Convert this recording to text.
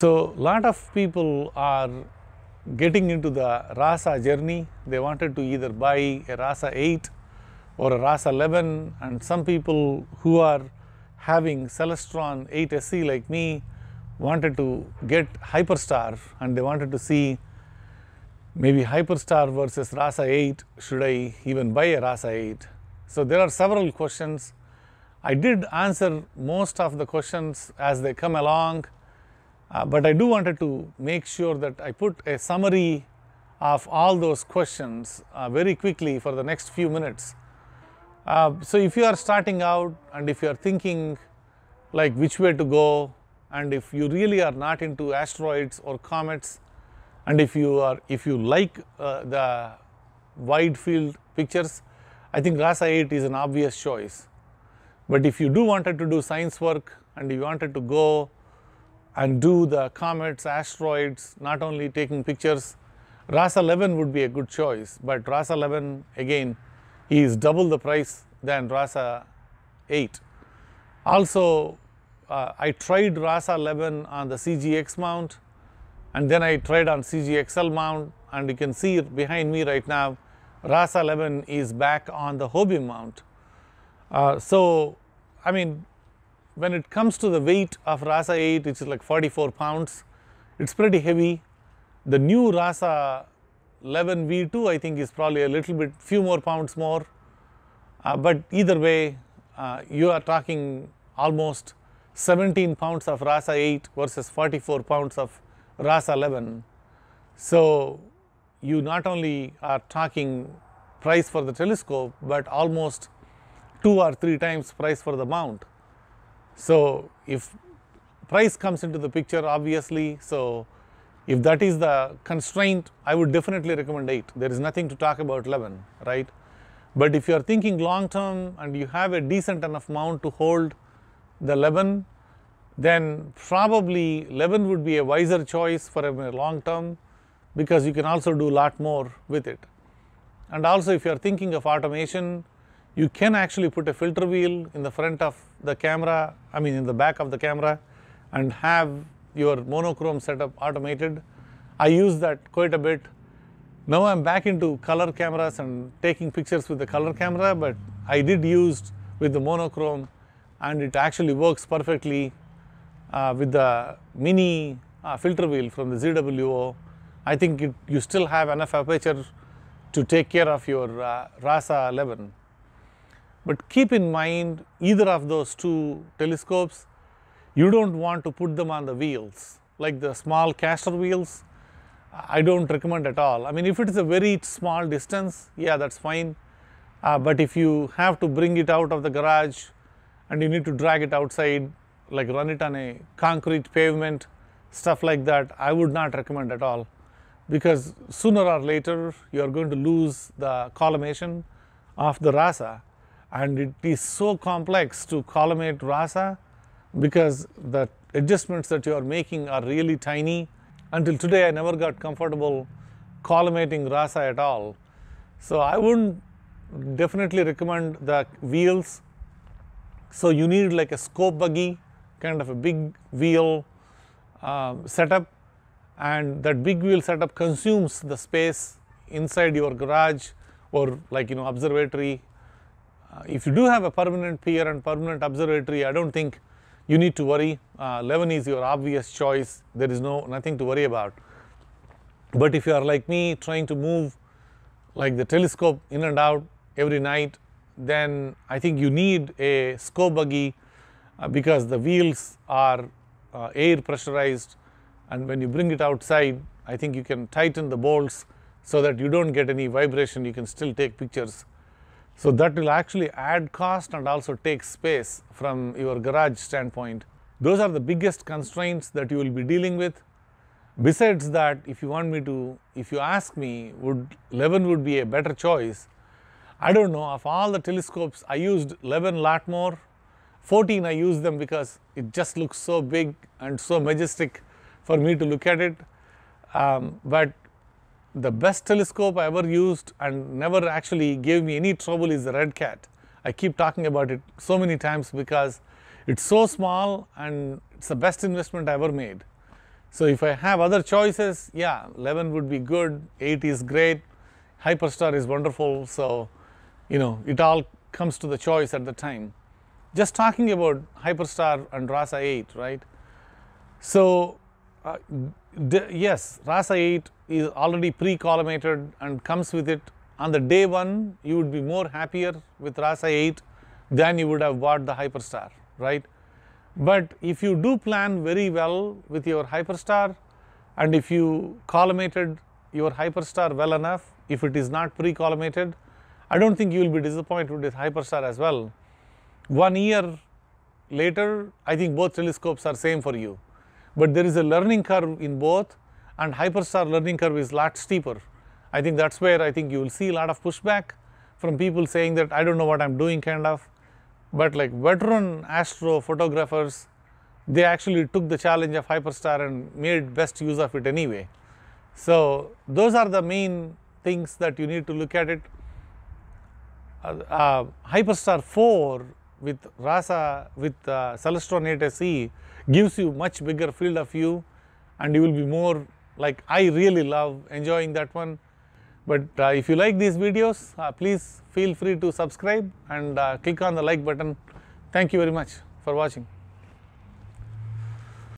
So lot of people are getting into the Rasa journey. They wanted to either buy a Rasa 8 or a Rasa 11 and some people who are having Celestron 8SC like me wanted to get Hyperstar and they wanted to see maybe Hyperstar versus Rasa 8, should I even buy a Rasa 8? So there are several questions. I did answer most of the questions as they come along uh, but I do wanted to make sure that I put a summary of all those questions uh, very quickly for the next few minutes. Uh, so if you are starting out and if you are thinking like which way to go and if you really are not into asteroids or comets and if you are if you like uh, the wide field pictures I think RASA 8 is an obvious choice. But if you do wanted to do science work and you wanted to go and do the comets, asteroids, not only taking pictures. RAS 11 would be a good choice, but RAS 11 again is double the price than RASA 8. Also, uh, I tried RASA 11 on the CGX mount and then I tried on CGXL mount and you can see behind me right now RASA 11 is back on the Hobie mount. Uh, so, I mean when it comes to the weight of Rasa 8 which is like 44 pounds, it's pretty heavy. The new Rasa 11 V2 I think is probably a little bit few more pounds more, uh, but either way uh, you are talking almost 17 pounds of Rasa 8 versus 44 pounds of Rasa 11. So, you not only are talking price for the telescope, but almost 2 or 3 times price for the mount. So, if price comes into the picture obviously, so if that is the constraint, I would definitely recommend 8. There is nothing to talk about 11, right? But if you are thinking long term and you have a decent enough amount to hold the 11, then probably 11 would be a wiser choice for a long term because you can also do a lot more with it. And also if you are thinking of automation, you can actually put a filter wheel in the front of the camera, I mean in the back of the camera and have your monochrome setup automated. I use that quite a bit. Now I'm back into color cameras and taking pictures with the color camera, but I did use with the monochrome and it actually works perfectly uh, with the mini uh, filter wheel from the ZWO. I think it, you still have enough aperture to take care of your uh, RASA 11. But keep in mind either of those two telescopes, you do not want to put them on the wheels like the small caster wheels, I do not recommend at all. I mean if it is a very small distance, yeah that is fine. Uh, but if you have to bring it out of the garage and you need to drag it outside like run it on a concrete pavement, stuff like that, I would not recommend at all because sooner or later you are going to lose the collimation of the rasa and it is so complex to collimate rasa because the adjustments that you are making are really tiny. Until today I never got comfortable collimating rasa at all. So I wouldn't definitely recommend the wheels. So you need like a scope buggy, kind of a big wheel um, setup and that big wheel setup consumes the space inside your garage or like you know observatory uh, if you do have a permanent pier and permanent observatory, I don't think you need to worry. Uh, 11 is your obvious choice. There is no nothing to worry about. But if you are like me trying to move like the telescope in and out every night, then I think you need a scow buggy uh, because the wheels are uh, air pressurized and when you bring it outside, I think you can tighten the bolts so that you don't get any vibration, you can still take pictures. So that will actually add cost and also take space from your garage standpoint. Those are the biggest constraints that you will be dealing with. Besides that, if you want me to, if you ask me, would Levin would be a better choice? I don't know, of all the telescopes, I used eleven, a lot more. 14 I used them because it just looks so big and so majestic for me to look at it. Um, but the best telescope I ever used and never actually gave me any trouble is the Red Cat. I keep talking about it so many times because it's so small and it's the best investment I ever made. So if I have other choices, yeah, 11 would be good, 8 is great, Hyperstar is wonderful. So, you know, it all comes to the choice at the time. Just talking about Hyperstar and Rasa 8, right? So, uh, yes, RASA 8 is already pre-collimated and comes with it. On the day one, you would be more happier with RASA 8 than you would have bought the Hyperstar, right? But if you do plan very well with your Hyperstar and if you collimated your Hyperstar well enough, if it is not pre-collimated, I do not think you will be disappointed with Hyperstar as well. One year later, I think both telescopes are same for you but there is a learning curve in both and hyperstar learning curve is lot steeper. I think that's where I think you will see a lot of pushback from people saying that I don't know what I'm doing kind of, but like veteran astrophotographers, they actually took the challenge of hyperstar and made best use of it anyway. So those are the main things that you need to look at it. Uh, uh, hyperstar 4 with rasa with uh, salstronatus gives you much bigger field of view and you will be more like I really love enjoying that one. But uh, if you like these videos, uh, please feel free to subscribe and uh, click on the like button. Thank you very much for watching.